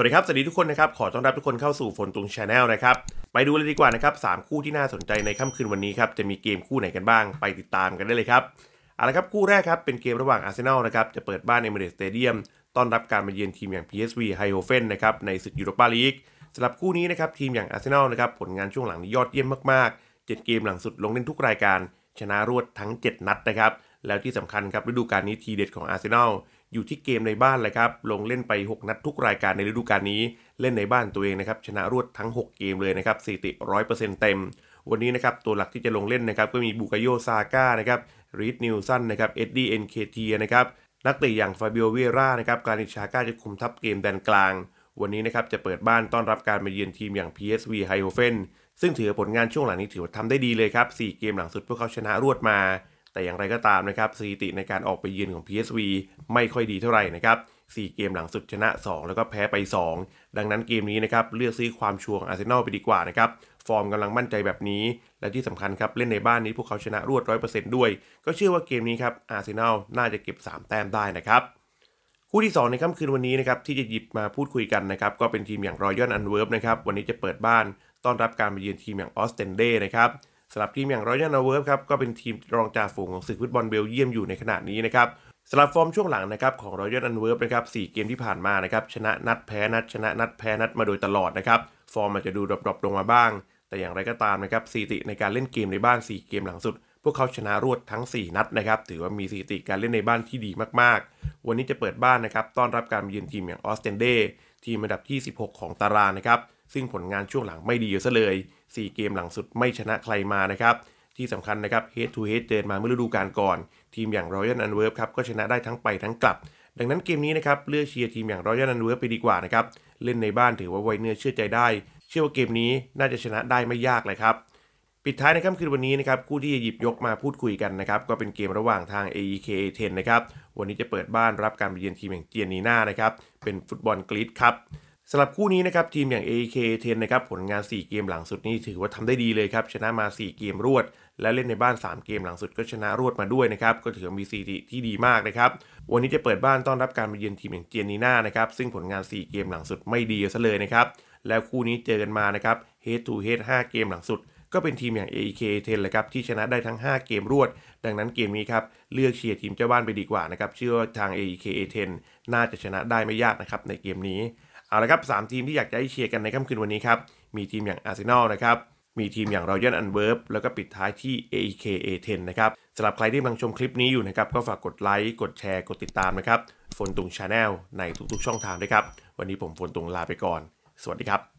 วัสดีครับ สวัสดีทุกคนนะครับ ขอต้อนรับทุกคนเข้าสู่ฝนตุงชาแนลนะครับ ไปดูเลยดีกว่านะครับสามคู่ที่น่าสนใจในค่ำคืนวันนี้ครับ จะมีเกมคู่ไหนกันบ้างไปติดตามกันได้เลยครับเอาละครับ คู่แรกครับ เป็นเกมระหว่างอาร์เซนอลนะครับ จะเปิดบ้านในเมเดสเตเดียมต้อนรับการมาเยือนทีมอย่าง PSV ไฮโฮเฟนนะครับ ในศึกยูโรปาลีกสำหรับคู่นี้นะครับทีมอย่างอาร์เซนอลนะครับผลงานช่วงหลังนี้ยอดเยี่ยมมากๆ7เกมหลังสุดลงเล่นทุกรายการชนะรวดทั้ง 7นัดนะครับแล้วที่สำคัญครับฤดูกาลนี้ทีเด็ดของอาร์เซนอลอยู่ที่เกมในบ้านเลยครับ ลงเล่นไป 6 นัดทุกรายการในฤดูกาลนี้ เล่นในบ้านตัวเองนะครับ ชนะรวดทั้ง 6 เกมเลยนะครับสถิติ้อยเปอร์เซ็นต์เต็ม วันนี้นะครับ ตัวหลักที่จะลงเล่นนะครับ ก็มีบูกาโยซาก้านะครับรีดนิวสันนะครับ เอ็ดดี้เอ็นเคทีนะครับ นักเตะอย่างฟาบิโอเวร่านะครับการิชาก้าจะคุมทัพเกมแดนกลาง วันนี้นะครับ จะเปิดบ้านต้อนรับการมาเยือนทีมอย่าง PSV ไฮโฮเฟนซึ่งถือผลงานช่วงหลังนี้ถือว่าทำได้ดีเลยครับ4เกมหลังสุดพวกเขาชนะรวดมาแต่อย่างไรก็ตามนะครับสถิติในการออกไปเยือนของ PSV ไม่ค่อยดีเท่าไหร่นะครับ 4 เกมหลังสุดชนะ 2 แล้วก็แพ้ไป 2 ดังนั้นเกมนี้นะครับ เลือกซื้อความชัวร์อาร์เซนอลไปดีกว่านะครับ ฟอร์มกำลังมั่นใจแบบนี้ และที่สำคัญครับเล่นในบ้านนี้พวกเขาชนะรวด 100%ด้วย ก็เชื่อว่าเกมนี้ครับอาร์เซนอลน่าจะเก็บ 3 แต้มได้นะครับคู่ที่ 2 ในค่ำคืนวันนี้นะครับที่จะหยิบมาพูดคุยกันนะครับก็เป็นทีมอย่างรอยยอนอันเวิร์บนะครับวันนี้จะเปิดบ้านต้อนรับการมาเยือนทีมอย่างออสเตนเดนะครับสำหรับทีมอย่างรอยัลนาเวิร์ฟครับก็เป็นทีมรองจ่าฝูงของศึกฟุตบอลเบลเยียมอยู่ในขณะนี้นะครับสำหรับฟอร์มช่วงหลังนะครับของรอยัลอันเวิร์ฟนะครับสี่เกมที่ผ่านมานะครับ ชนะนัดแพ้นัด ชนะนัดแพ้นัดมาโดยตลอดนะครับ ฟอร์มอาจจะดูดรอปลงมาบ้าง แต่อย่างไรก็ตามนะครับสถิติในการเล่นเกมในบ้าน 4 เกมหลังสุด พวกเขาชนะรวดทั้ง 4 นัดนะครับถือว่ามีสถิติการเล่นในบ้านที่ดีมากๆ วันนี้จะเปิดบ้านนะครับ ต้อนรับการเยือนทีมอย่างออสเตนเดทีมอันดับที่16ของตารางนะครับซึ่งผลงานช่วงหลังไม่ดีอยู่ซะเลย 4 เกมหลังสุดไม่ชนะใครมานะครับ ที่สำคัญนะครับ head to head เดินมาเมื่อฤดูกาลก่อนทีมอย่าง Royal Antwerp ครับก็ชนะได้ทั้งไปทั้งกลับ ดังนั้นเกมนี้นะครับเลือกเชียร์ทีมอย่าง Royal Antwerp ไปดีกว่านะครับ เล่นในบ้านถือว่าไวเนื้อเชื่อใจได้ เชื่อว่าเกมนี้น่าจะชนะได้ไม่ยากเลยครับ ปิดท้ายในค่ำคืนวันนี้นะครับคู่ที่จะหยิบยกมาพูดคุยกันนะครับก็เป็นเกมระหว่างทาง AEK 10นะครับ วันนี้จะเปิดบ้านรับการเยือนทีมอย่างเจียนนีน่านะครับเป็นฟุตบอลกรีดครับสำหรับคู่นี้นะครับทีมอย่าง a k 1 0นะครับผลงาน 4 เกมหลังสุดนี่ถือว่าทำได้ดีเลยครับชนะมา 4 เกมรวด และเล่นในบ้าน 3 เกมหลังสุด ก็ชนะรวดมาด้วยนะครับ ก็ถือว่ามีสถิติที่ดีมากนะครับ วันนี้จะเปิดบ้านต้อนรับการมาเยือนทีมอย่างเจนีนานะครับซึ่งผลงาน 4 เกมหลังสุดไม่ดีซะเลยนะครับ แล้วคู่นี้เจอกันมานะครับ head to head 5เกมหลังสุดก็เป็นทีมอย่าง AEK10 เลยครับที่ชนะได้ทั้ง 5 เกมรวด ดังนั้นเกมนี้ครับเลือกเชียร์ทีมเจ้าบ้านไปดีกว่านะครับเชื่อทาง a k k 1 0น่าจะชนะได้ไม่ยากนะครับในเกมนี้เอาละครับ3ทีมที่อยากจะให้เชียร์กันในค่ำคืนวันนี้ครับ มีทีมอย่างอาร์เซนอลนะครับ มีทีมอย่างรอยัลอันเวิร์บแล้วก็ปิดท้ายที่ a k A10 นะครับ สำหรับใครที่กำลังชมคลิปนี้อยู่นะครับ ก็ฝากกดไลค์ กดแชร์ กดติดตามนะครับ ฝนตุงชาแนลในทุกๆ ช่องทางด้วยครับ วันนี้ผมฝนตุงลาไปก่อน สวัสดีครับ